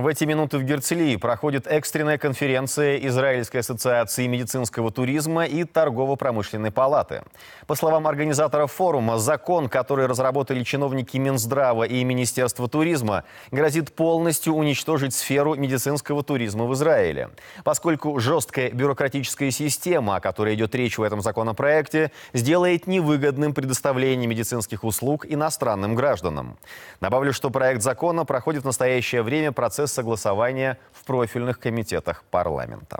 В эти минуты в Герцлии проходит экстренная конференция Израильской ассоциации медицинского туризма и торгово-промышленной палаты. По словам организаторов форума, закон, который разработали чиновники Минздрава и Министерства туризма, грозит полностью уничтожить сферу медицинского туризма в Израиле. Поскольку жесткая бюрократическая система, о которой идет речь в этом законопроекте, сделает невыгодным предоставление медицинских услуг иностранным гражданам. Добавлю, что проект закона проходит в настоящее время процесс согласования в профильных комитетах парламента.